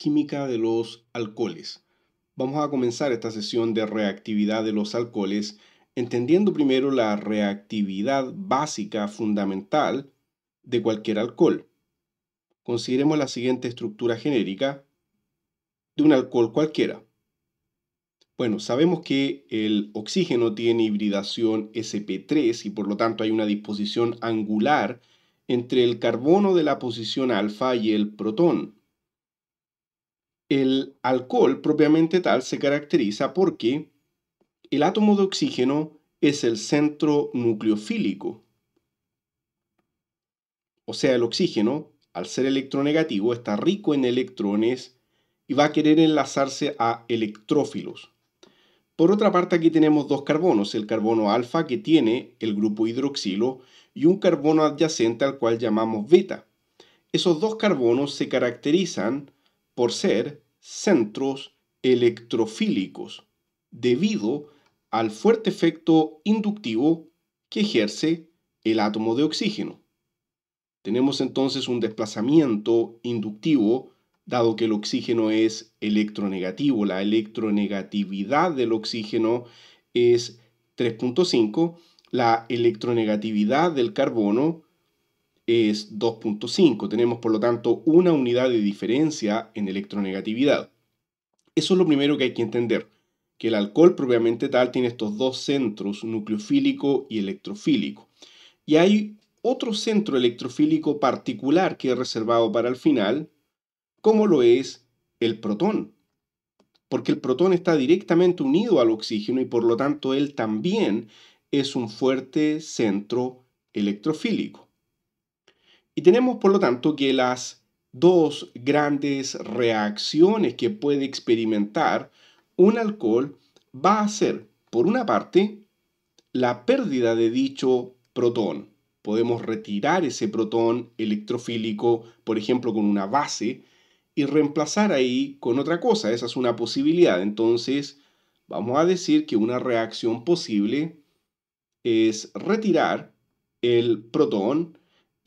química de los alcoholes. Vamos a comenzar esta sesión de reactividad de los alcoholes entendiendo primero la reactividad básica fundamental de cualquier alcohol. Consideremos la siguiente estructura genérica de un alcohol cualquiera. Bueno, sabemos que el oxígeno tiene hibridación sp3 y por lo tanto hay una disposición angular entre el carbono de la posición alfa y el protón. El alcohol propiamente tal se caracteriza porque el átomo de oxígeno es el centro nucleofílico. O sea, el oxígeno, al ser electronegativo, está rico en electrones y va a querer enlazarse a electrófilos. Por otra parte, aquí tenemos dos carbonos, el carbono alfa que tiene el grupo hidroxilo y un carbono adyacente al cual llamamos beta. Esos dos carbonos se caracterizan por ser centros electrofílicos, debido al fuerte efecto inductivo que ejerce el átomo de oxígeno. Tenemos entonces un desplazamiento inductivo, dado que el oxígeno es electronegativo, la electronegatividad del oxígeno es 3.5, la electronegatividad del carbono es 2.5. Tenemos por lo tanto una unidad de diferencia en electronegatividad. Eso es lo primero que hay que entender, que el alcohol propiamente tal tiene estos dos centros, nucleofílico y electrofílico. Y hay otro centro electrofílico particular que es reservado para el final, como lo es el protón, porque el protón está directamente unido al oxígeno y por lo tanto él también es un fuerte centro electrofílico. Y tenemos por lo tanto que las dos grandes reacciones que puede experimentar un alcohol va a ser, por una parte, la pérdida de dicho protón. Podemos retirar ese protón electrofílico, por ejemplo, con una base y reemplazar ahí con otra cosa. Esa es una posibilidad. Entonces, vamos a decir que una reacción posible es retirar el protón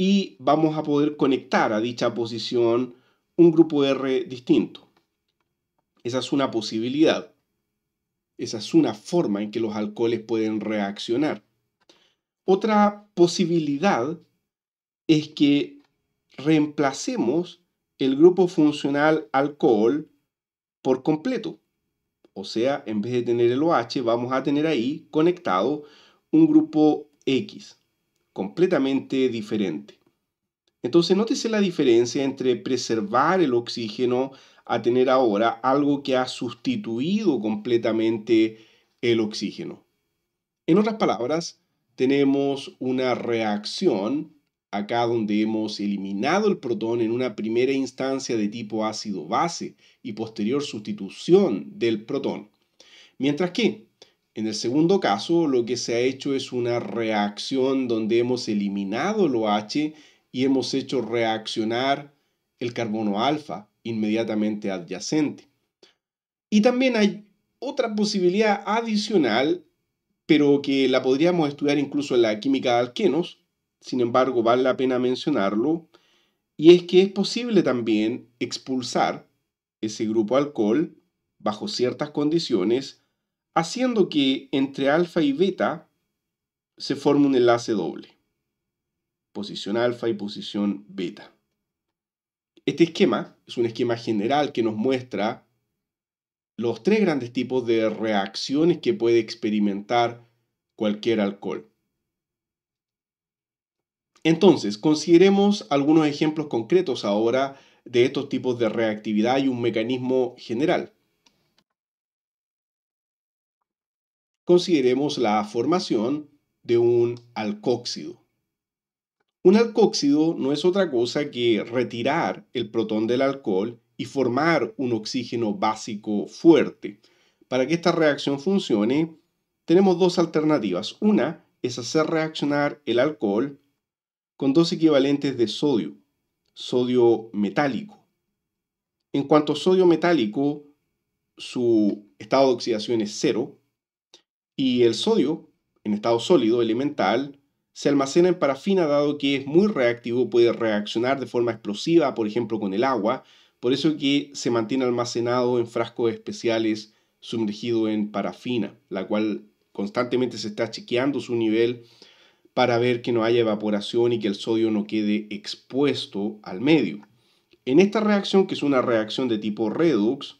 y vamos a poder conectar a dicha posición un grupo R distinto. Esa es una posibilidad. Esa es una forma en que los alcoholes pueden reaccionar. Otra posibilidad es que reemplacemos el grupo funcional alcohol por completo. O sea, en vez de tener el OH, vamos a tener ahí conectado un grupo X completamente diferente. Entonces, nótese la diferencia entre preservar el oxígeno a tener ahora algo que ha sustituido completamente el oxígeno. En otras palabras, tenemos una reacción acá donde hemos eliminado el protón en una primera instancia de tipo ácido-base y posterior sustitución del protón. Mientras que en el segundo caso, lo que se ha hecho es una reacción donde hemos eliminado el H y hemos hecho reaccionar el carbono alfa inmediatamente adyacente. Y también hay otra posibilidad adicional, pero que la podríamos estudiar incluso en la química de alquenos, sin embargo vale la pena mencionarlo, y es que es posible también expulsar ese grupo alcohol bajo ciertas condiciones haciendo que entre alfa y beta se forme un enlace doble. Posición alfa y posición beta. Este esquema es un esquema general que nos muestra los tres grandes tipos de reacciones que puede experimentar cualquier alcohol. Entonces, consideremos algunos ejemplos concretos ahora de estos tipos de reactividad y un mecanismo general. consideremos la formación de un alcóxido. Un alcóxido no es otra cosa que retirar el protón del alcohol y formar un oxígeno básico fuerte. Para que esta reacción funcione, tenemos dos alternativas. Una es hacer reaccionar el alcohol con dos equivalentes de sodio, sodio metálico. En cuanto a sodio metálico, su estado de oxidación es cero, y el sodio, en estado sólido, elemental, se almacena en parafina dado que es muy reactivo, puede reaccionar de forma explosiva, por ejemplo, con el agua, por eso que se mantiene almacenado en frascos especiales sumergido en parafina, la cual constantemente se está chequeando su nivel para ver que no haya evaporación y que el sodio no quede expuesto al medio. En esta reacción, que es una reacción de tipo redox,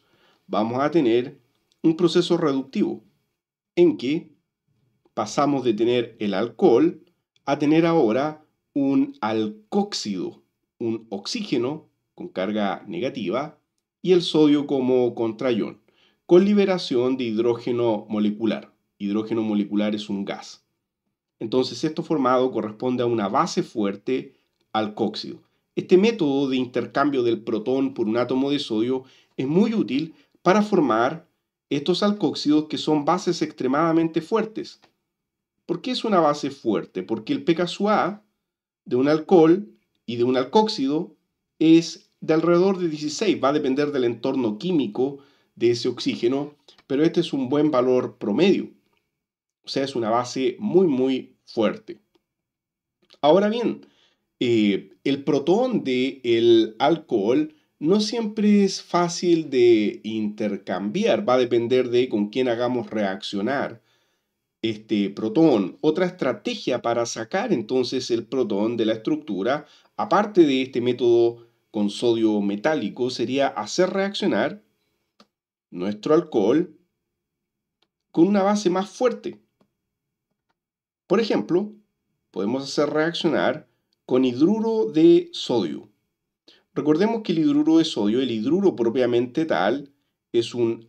vamos a tener un proceso reductivo, en que pasamos de tener el alcohol a tener ahora un alcóxido, un oxígeno con carga negativa y el sodio como contrayón, con liberación de hidrógeno molecular. Hidrógeno molecular es un gas. Entonces esto formado corresponde a una base fuerte alcóxido. Este método de intercambio del protón por un átomo de sodio es muy útil para formar estos alcóxidos que son bases extremadamente fuertes. ¿Por qué es una base fuerte? Porque el pKa de un alcohol y de un alcóxido es de alrededor de 16, va a depender del entorno químico de ese oxígeno, pero este es un buen valor promedio. O sea, es una base muy, muy fuerte. Ahora bien, eh, el protón del el alcohol no siempre es fácil de intercambiar, va a depender de con quién hagamos reaccionar este protón. Otra estrategia para sacar entonces el protón de la estructura, aparte de este método con sodio metálico, sería hacer reaccionar nuestro alcohol con una base más fuerte. Por ejemplo, podemos hacer reaccionar con hidruro de sodio. Recordemos que el hidruro de sodio, el hidruro propiamente tal, es un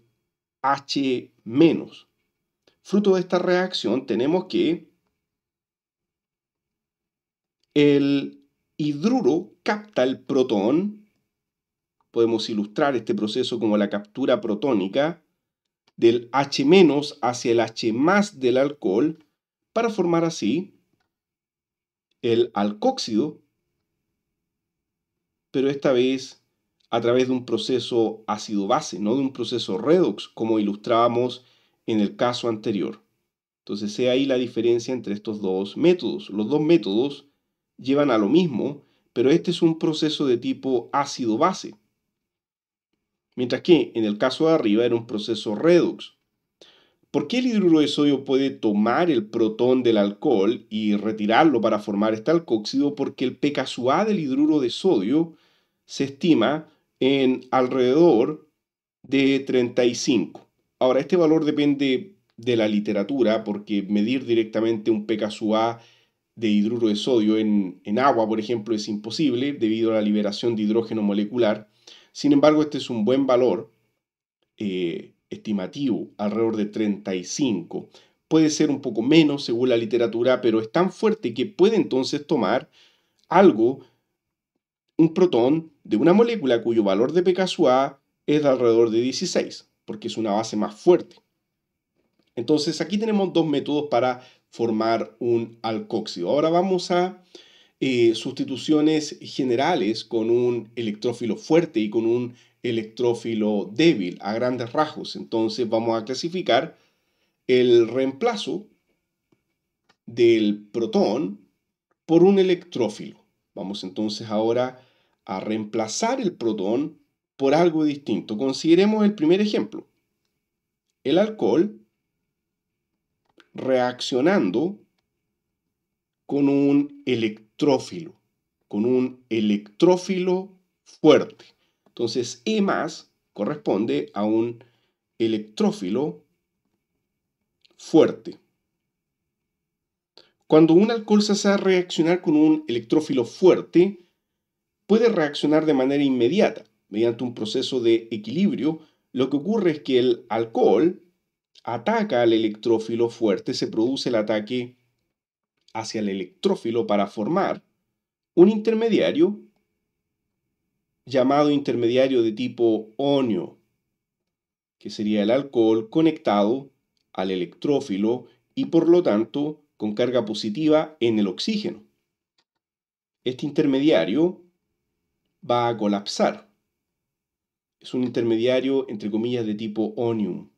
H-. Fruto de esta reacción tenemos que el hidruro capta el protón, podemos ilustrar este proceso como la captura protónica, del H- hacia el H- del alcohol, para formar así el alcóxido pero esta vez a través de un proceso ácido-base, no de un proceso redox, como ilustrábamos en el caso anterior. Entonces, sea ahí la diferencia entre estos dos métodos. Los dos métodos llevan a lo mismo, pero este es un proceso de tipo ácido-base. Mientras que en el caso de arriba era un proceso redox. ¿Por qué el hidruro de sodio puede tomar el protón del alcohol y retirarlo para formar este alcóxido? Porque el pKa del hidruro de sodio se estima en alrededor de 35. Ahora, este valor depende de la literatura, porque medir directamente un pKa de hidruro de sodio en, agua, por ejemplo, es imposible debido a la liberación de hidrógeno molecular. Sin embargo, este es un buen valor eh, estimativo, alrededor de 35. Puede ser un poco menos según la literatura, pero es tan fuerte que puede entonces tomar algo un protón de una molécula cuyo valor de pKa es de alrededor de 16, porque es una base más fuerte. Entonces aquí tenemos dos métodos para formar un alcóxido. Ahora vamos a eh, sustituciones generales con un electrófilo fuerte y con un electrófilo débil a grandes rasgos. Entonces vamos a clasificar el reemplazo del protón por un electrófilo. Vamos entonces ahora a reemplazar el protón por algo distinto. Consideremos el primer ejemplo. El alcohol reaccionando con un electrófilo, con un electrófilo fuerte. Entonces, E más corresponde a un electrófilo fuerte. Cuando un alcohol se hace reaccionar con un electrófilo fuerte, puede reaccionar de manera inmediata, mediante un proceso de equilibrio, lo que ocurre es que el alcohol ataca al electrófilo fuerte, se produce el ataque hacia el electrófilo para formar un intermediario llamado intermediario de tipo onio, que sería el alcohol conectado al electrófilo y por lo tanto con carga positiva en el oxígeno. Este intermediario va a colapsar. Es un intermediario, entre comillas, de tipo onium,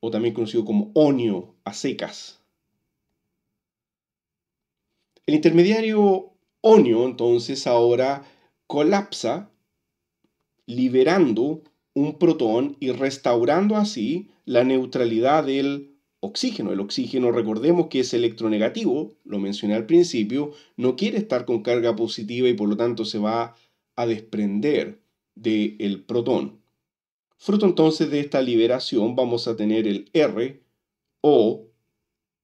o también conocido como onio a secas. El intermediario onio entonces ahora colapsa liberando un protón y restaurando así la neutralidad del oxígeno. El oxígeno, recordemos que es electronegativo, lo mencioné al principio, no quiere estar con carga positiva y por lo tanto se va a desprender del el protón. Fruto entonces de esta liberación vamos a tener el R o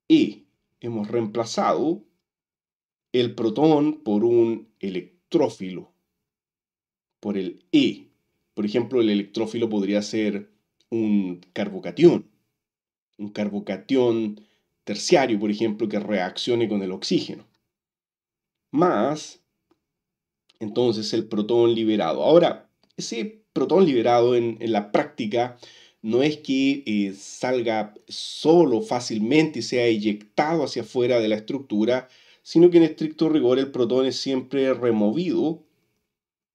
E. Hemos reemplazado el protón por un electrófilo, por el E. Por ejemplo, el electrófilo podría ser un carbocatión un carbocatión terciario, por ejemplo, que reaccione con el oxígeno. Más, entonces, el protón liberado. Ahora, ese protón liberado en, la práctica no es que eh, salga solo fácilmente y sea eyectado hacia afuera de la estructura, sino que en estricto rigor el protón es siempre removido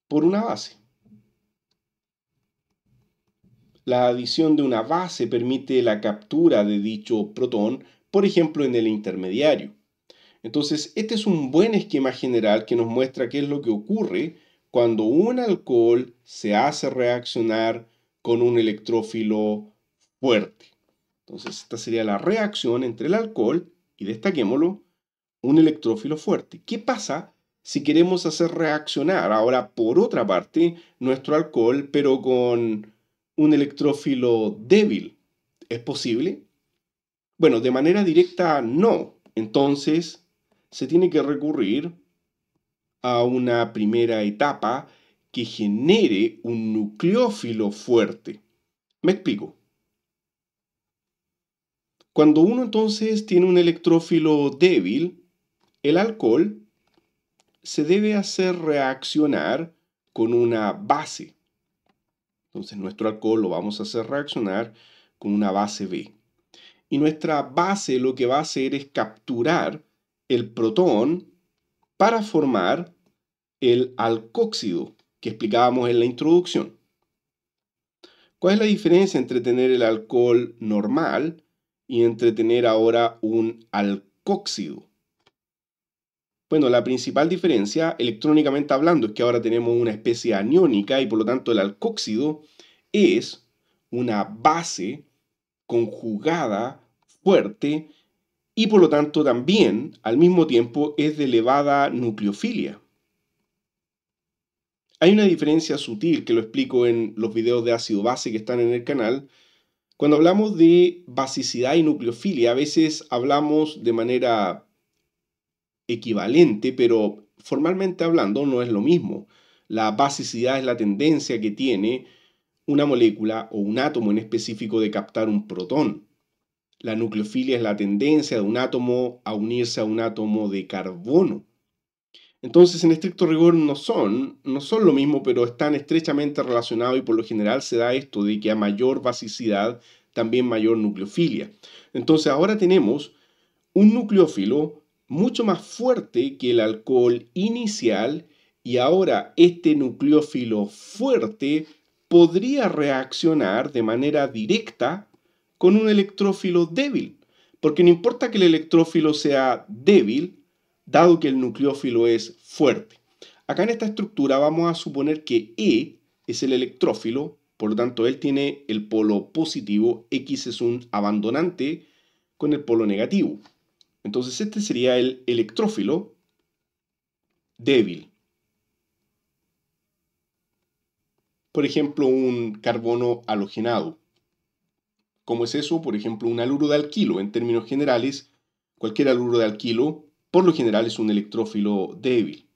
por una base. La adición de una base permite la captura de dicho protón, por ejemplo, en el intermediario. Entonces, este es un buen esquema general que nos muestra qué es lo que ocurre cuando un alcohol se hace reaccionar con un electrófilo fuerte. Entonces, esta sería la reacción entre el alcohol y, destaquémoslo, un electrófilo fuerte. ¿Qué pasa si queremos hacer reaccionar ahora, por otra parte, nuestro alcohol, pero con un electrófilo débil. ¿Es posible? Bueno, de manera directa no. Entonces, se tiene que recurrir a una primera etapa que genere un nucleófilo fuerte. Me explico. Cuando uno entonces tiene un electrófilo débil, el alcohol se debe hacer reaccionar con una base. Entonces nuestro alcohol lo vamos a hacer reaccionar con una base B. Y nuestra base lo que va a hacer es capturar el protón para formar el alcóxido que explicábamos en la introducción. ¿Cuál es la diferencia entre tener el alcohol normal y entre tener ahora un alcóxido? Bueno, la principal diferencia electrónicamente hablando es que ahora tenemos una especie aniónica y por lo tanto el alcóxido es una base conjugada fuerte y por lo tanto también al mismo tiempo es de elevada nucleofilia. Hay una diferencia sutil que lo explico en los videos de ácido-base que están en el canal. Cuando hablamos de basicidad y nucleofilia, a veces hablamos de manera equivalente, pero formalmente hablando no es lo mismo. La basicidad es la tendencia que tiene una molécula o un átomo en específico de captar un protón. La nucleofilia es la tendencia de un átomo a unirse a un átomo de carbono. Entonces, en estricto rigor no son, no son lo mismo, pero están estrechamente relacionados y por lo general se da esto de que a mayor basicidad, también mayor nucleofilia. Entonces, ahora tenemos un nucleófilo mucho más fuerte que el alcohol inicial y ahora este nucleófilo fuerte podría reaccionar de manera directa con un electrófilo débil, porque no importa que el electrófilo sea débil, dado que el nucleófilo es fuerte. Acá en esta estructura vamos a suponer que E es el electrófilo, por lo tanto él tiene el polo positivo, X es un abandonante con el polo negativo. Entonces este sería el electrófilo débil. Por ejemplo, un carbono halogenado. ¿Cómo es eso? Por ejemplo, un aluro de alquilo. En términos generales, cualquier aluro de alquilo, por lo general, es un electrófilo débil.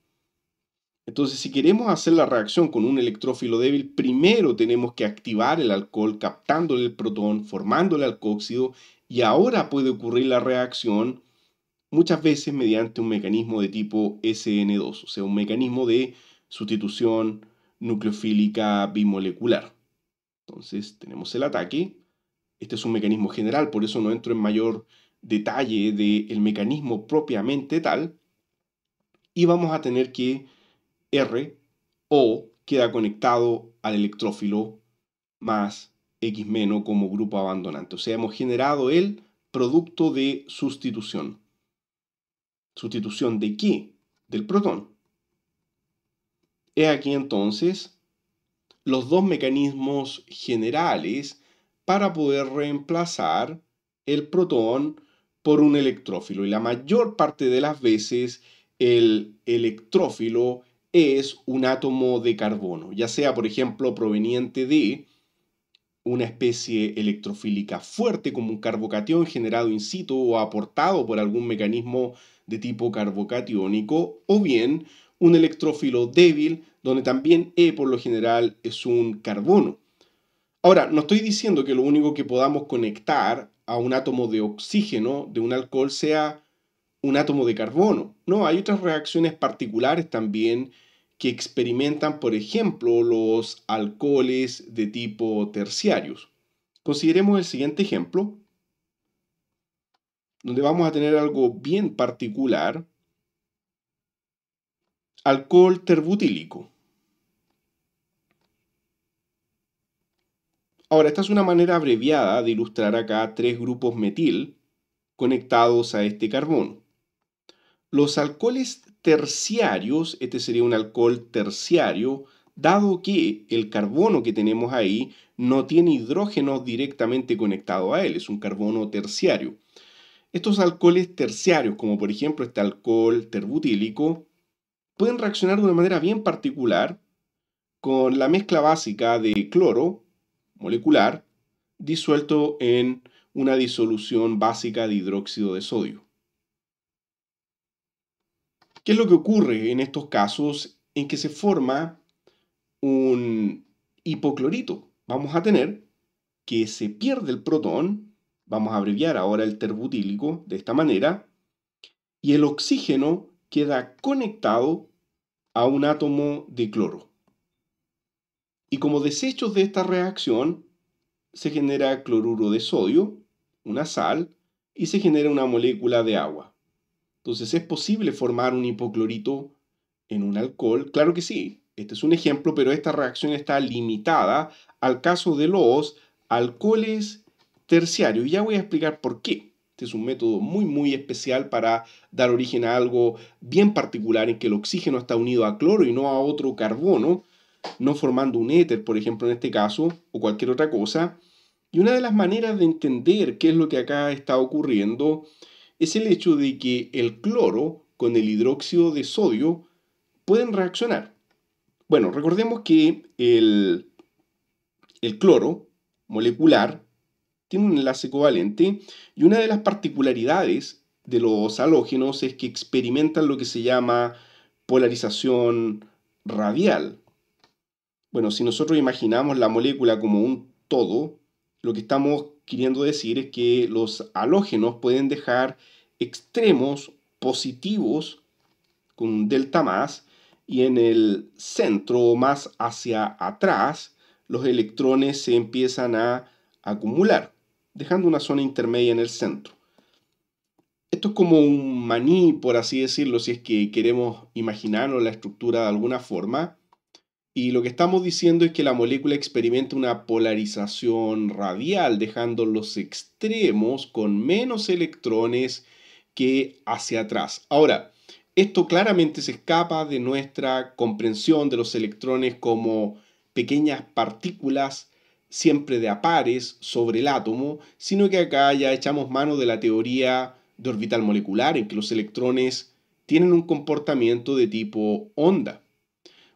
Entonces, si queremos hacer la reacción con un electrófilo débil, primero tenemos que activar el alcohol captándole el protón, formándole alcóxido, y ahora puede ocurrir la reacción muchas veces mediante un mecanismo de tipo SN2, o sea, un mecanismo de sustitución nucleofílica bimolecular. Entonces tenemos el ataque, este es un mecanismo general, por eso no entro en mayor detalle del mecanismo propiamente tal, y vamos a tener que R o queda conectado al electrófilo más X- como grupo abandonante. O sea, hemos generado el producto de sustitución. Sustitución de qué? Del protón. He aquí entonces los dos mecanismos generales para poder reemplazar el protón por un electrófilo. Y la mayor parte de las veces el electrófilo es un átomo de carbono, ya sea por ejemplo proveniente de una especie electrofílica fuerte como un carbocatión generado in situ o aportado por algún mecanismo de tipo carbocatiónico, o bien un electrófilo débil, donde también E por lo general es un carbono. Ahora, no estoy diciendo que lo único que podamos conectar a un átomo de oxígeno de un alcohol sea un átomo de carbono. No, hay otras reacciones particulares también que experimentan, por ejemplo, los alcoholes de tipo terciarios. Consideremos el siguiente ejemplo, donde vamos a tener algo bien particular, alcohol terbutílico. Ahora, esta es una manera abreviada de ilustrar acá tres grupos metil conectados a este carbono. Los alcoholes terciarios, este sería un alcohol terciario, dado que el carbono que tenemos ahí no tiene hidrógeno directamente conectado a él, es un carbono terciario. Estos alcoholes terciarios, como por ejemplo este alcohol terbutílico, pueden reaccionar de una manera bien particular con la mezcla básica de cloro molecular disuelto en una disolución básica de hidróxido de sodio. ¿Qué es lo que ocurre en estos casos en que se forma un hipoclorito? Vamos a tener que se pierde el protón, vamos a abreviar ahora el terbutílico de esta manera, y el oxígeno queda conectado a un átomo de cloro. Y como desechos de esta reacción, se genera cloruro de sodio, una sal, y se genera una molécula de agua. Entonces, ¿es posible formar un hipoclorito en un alcohol? Claro que sí. Este es un ejemplo, pero esta reacción está limitada al caso de los alcoholes terciarios. Y ya voy a explicar por qué. Este es un método muy, muy especial para dar origen a algo bien particular en que el oxígeno está unido a cloro y no a otro carbono, no formando un éter, por ejemplo, en este caso, o cualquier otra cosa. Y una de las maneras de entender qué es lo que acá está ocurriendo es el hecho de que el cloro con el hidróxido de sodio pueden reaccionar. Bueno, recordemos que el, el cloro molecular tiene un enlace covalente y una de las particularidades de los halógenos es que experimentan lo que se llama polarización radial. Bueno, si nosotros imaginamos la molécula como un todo, lo que estamos queriendo decir es que los halógenos pueden dejar extremos positivos con delta más y en el centro o más hacia atrás los electrones se empiezan a acumular, dejando una zona intermedia en el centro. Esto es como un maní, por así decirlo, si es que queremos imaginarnos la estructura de alguna forma. Y lo que estamos diciendo es que la molécula experimenta una polarización radial, dejando los extremos con menos electrones que hacia atrás. Ahora, esto claramente se escapa de nuestra comprensión de los electrones como pequeñas partículas siempre de apares sobre el átomo, sino que acá ya echamos mano de la teoría de orbital molecular, en que los electrones tienen un comportamiento de tipo onda.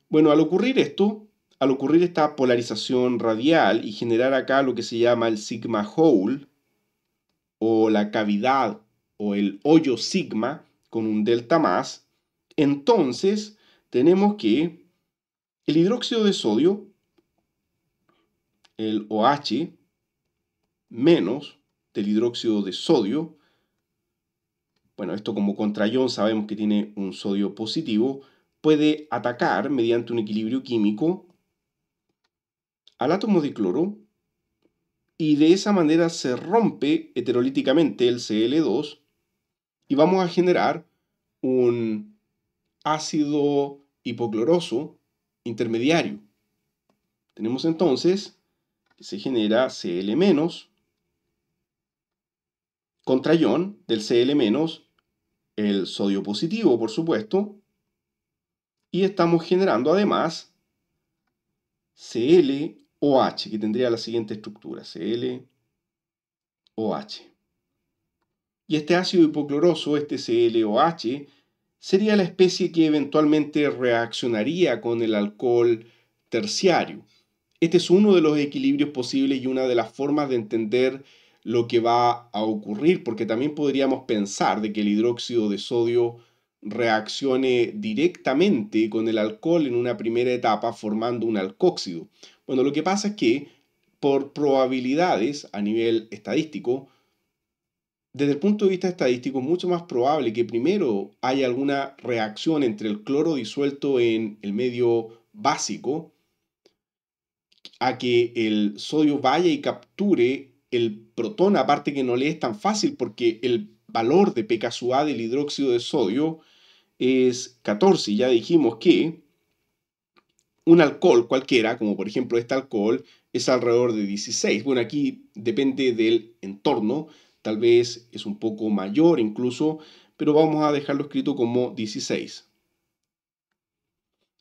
Bueno, al ocurrir esto, al ocurrir esta polarización radial y generar acá lo que se llama el sigma hole, o la cavidad, o el hoyo sigma, con un delta más, entonces tenemos que el hidróxido de sodio, el OH, menos del hidróxido de sodio, bueno, esto como contrayón sabemos que tiene un sodio positivo, puede atacar mediante un equilibrio químico al átomo de cloro y de esa manera se rompe heterolíticamente el Cl2 y vamos a generar un ácido hipocloroso intermediario. Tenemos entonces que se genera Cl- ion del Cl- el sodio positivo, por supuesto, y estamos generando además ClOH, que tendría la siguiente estructura, ClOH. Y este ácido hipocloroso, este ClOH, sería la especie que eventualmente reaccionaría con el alcohol terciario. Este es uno de los equilibrios posibles y una de las formas de entender lo que va a ocurrir, porque también podríamos pensar de que el hidróxido de sodio reaccione directamente con el alcohol en una primera etapa formando un alcóxido. Bueno, lo que pasa es que por probabilidades a nivel estadístico, desde el punto de vista estadístico es mucho más probable que primero haya alguna reacción entre el cloro disuelto en el medio básico a que el sodio vaya y capture el protón, aparte que no le es tan fácil porque el valor de pKa del hidróxido de sodio es 14. Ya dijimos que un alcohol cualquiera, como por ejemplo este alcohol, es alrededor de 16. Bueno, aquí depende del entorno, tal vez es un poco mayor incluso, pero vamos a dejarlo escrito como 16.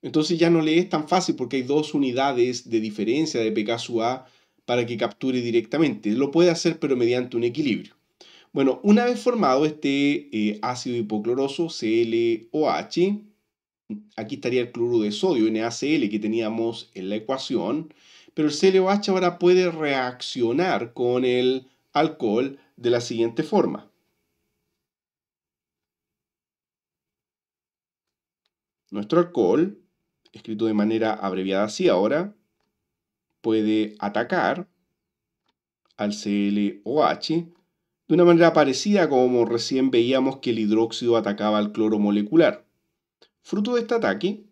Entonces ya no le es tan fácil porque hay dos unidades de diferencia de pKa para que capture directamente. Lo puede hacer pero mediante un equilibrio. Bueno, una vez formado este eh, ácido hipocloroso ClOH, aquí estaría el cloro de sodio NaCl que teníamos en la ecuación, pero el ClOH ahora puede reaccionar con el alcohol de la siguiente forma. Nuestro alcohol, escrito de manera abreviada así ahora, puede atacar al ClOH de una manera parecida como recién veíamos que el hidróxido atacaba al cloro molecular. Fruto de este ataque,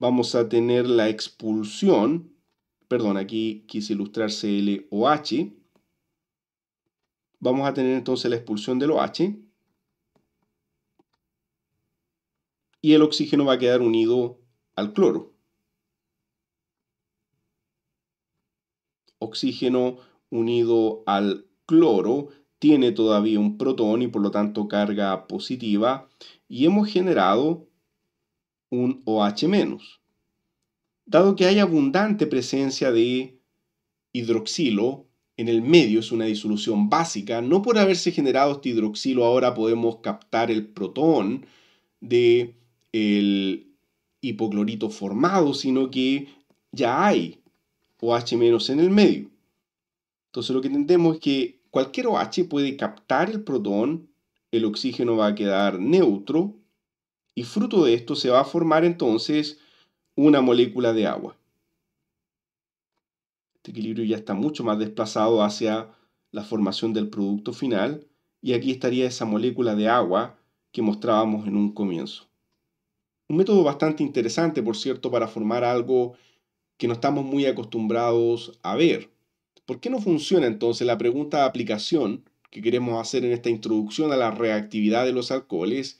vamos a tener la expulsión, perdón, aquí quise O OH. vamos a tener entonces la expulsión del OH, y el oxígeno va a quedar unido al cloro. Oxígeno unido al cloro tiene todavía un protón y por lo tanto carga positiva y hemos generado un OH-. Dado que hay abundante presencia de hidroxilo en el medio, es una disolución básica, no por haberse generado este hidroxilo ahora podemos captar el protón de el hipoclorito formado, sino que ya hay OH- en el medio. Entonces lo que entendemos es que cualquier OH puede captar el protón, el oxígeno va a quedar neutro y fruto de esto se va a formar entonces una molécula de agua. Este equilibrio ya está mucho más desplazado hacia la formación del producto final y aquí estaría esa molécula de agua que mostrábamos en un comienzo. Un método bastante interesante, por cierto, para formar algo que no estamos muy acostumbrados a ver. ¿Por qué no funciona entonces la pregunta de aplicación que queremos hacer en esta introducción a la reactividad de los alcoholes?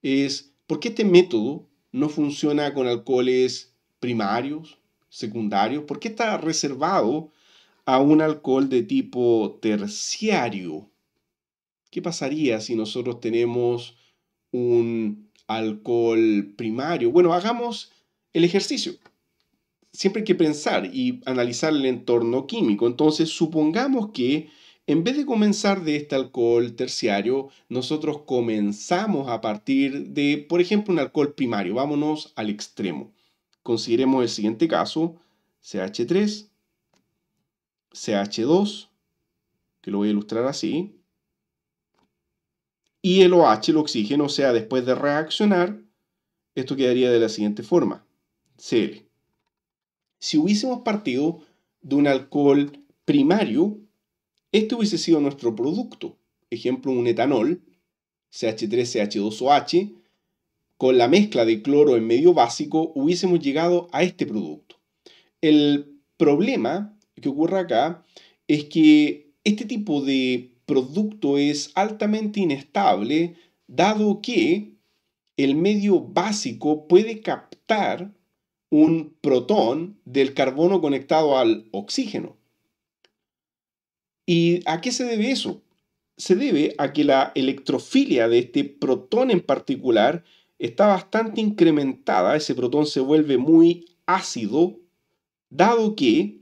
Es, ¿por qué este método no funciona con alcoholes primarios, secundarios? ¿Por qué está reservado a un alcohol de tipo terciario? ¿Qué pasaría si nosotros tenemos un alcohol primario? Bueno, hagamos el ejercicio siempre hay que pensar y analizar el entorno químico. Entonces, supongamos que en vez de comenzar de este alcohol terciario, nosotros comenzamos a partir de, por ejemplo, un alcohol primario. Vámonos al extremo. Consideremos el siguiente caso, CH3, CH2, que lo voy a ilustrar así, y el OH, el oxígeno, o sea, después de reaccionar, esto quedaría de la siguiente forma, Cl si hubiésemos partido de un alcohol primario, este hubiese sido nuestro producto. Ejemplo, un etanol, CH3CH2OH, con la mezcla de cloro en medio básico, hubiésemos llegado a este producto. El problema que ocurre acá es que este tipo de producto es altamente inestable, dado que el medio básico puede captar un protón del carbono conectado al oxígeno. ¿Y a qué se debe eso? Se debe a que la electrofilia de este protón en particular está bastante incrementada, ese protón se vuelve muy ácido, dado que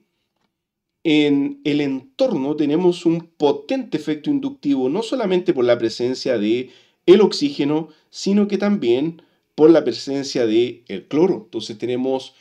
en el entorno tenemos un potente efecto inductivo, no solamente por la presencia de el oxígeno, sino que también por la presencia del el cloro. Entonces tenemos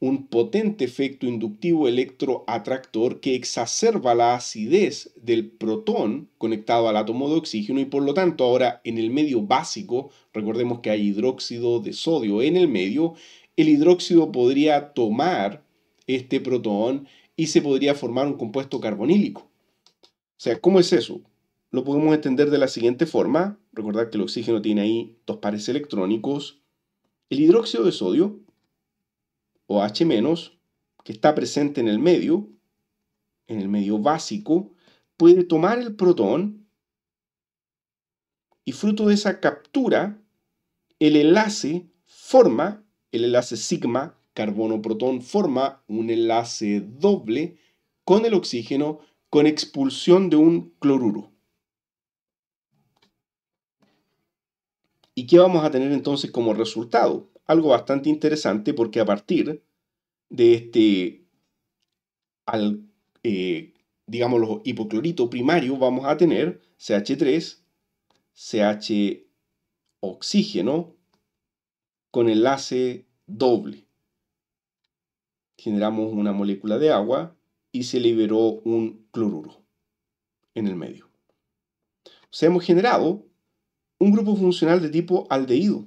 un potente efecto inductivo electroatractor que exacerba la acidez del protón conectado al átomo de oxígeno y por lo tanto ahora en el medio básico, recordemos que hay hidróxido de sodio en el medio, el hidróxido podría tomar este protón y se podría formar un compuesto carbonílico. O sea, ¿cómo es eso? Lo podemos entender de la siguiente forma. Recordad que el oxígeno tiene ahí dos pares electrónicos el hidróxido de sodio, o H-, que está presente en el medio, en el medio básico, puede tomar el protón y fruto de esa captura, el enlace forma, el enlace sigma carbono-protón forma un enlace doble con el oxígeno con expulsión de un cloruro. ¿Y qué vamos a tener entonces como resultado? Algo bastante interesante porque a partir de este, al, eh, los hipocloritos hipoclorito primario vamos a tener CH3, CH oxígeno con enlace doble. Generamos una molécula de agua y se liberó un cloruro en el medio. O sea, hemos generado un grupo funcional de tipo aldeído.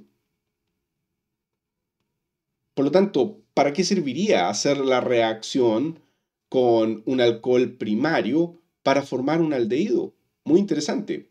Por lo tanto, ¿para qué serviría hacer la reacción con un alcohol primario para formar un aldeído? Muy interesante.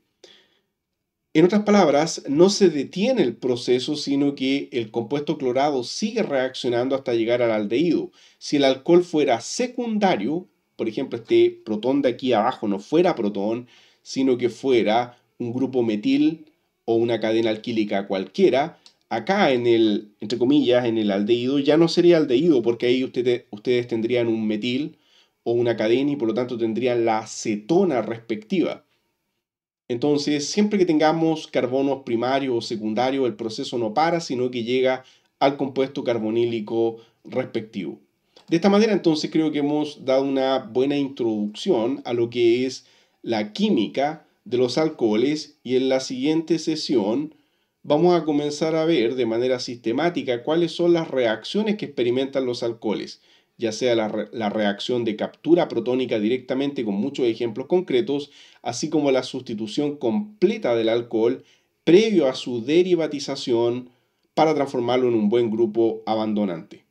En otras palabras, no se detiene el proceso, sino que el compuesto clorado sigue reaccionando hasta llegar al aldeído. Si el alcohol fuera secundario, por ejemplo, este protón de aquí abajo no fuera protón, sino que fuera un grupo metil o una cadena alquílica cualquiera, acá en el, entre comillas, en el aldehído ya no sería aldeído porque ahí ustedes tendrían un metil o una cadena y por lo tanto tendrían la acetona respectiva. Entonces, siempre que tengamos carbonos primarios o secundarios, el proceso no para, sino que llega al compuesto carbonílico respectivo. De esta manera, entonces, creo que hemos dado una buena introducción a lo que es la química de los alcoholes y en la siguiente sesión vamos a comenzar a ver de manera sistemática cuáles son las reacciones que experimentan los alcoholes, ya sea la, la reacción de captura protónica directamente con muchos ejemplos concretos, así como la sustitución completa del alcohol previo a su derivatización para transformarlo en un buen grupo abandonante.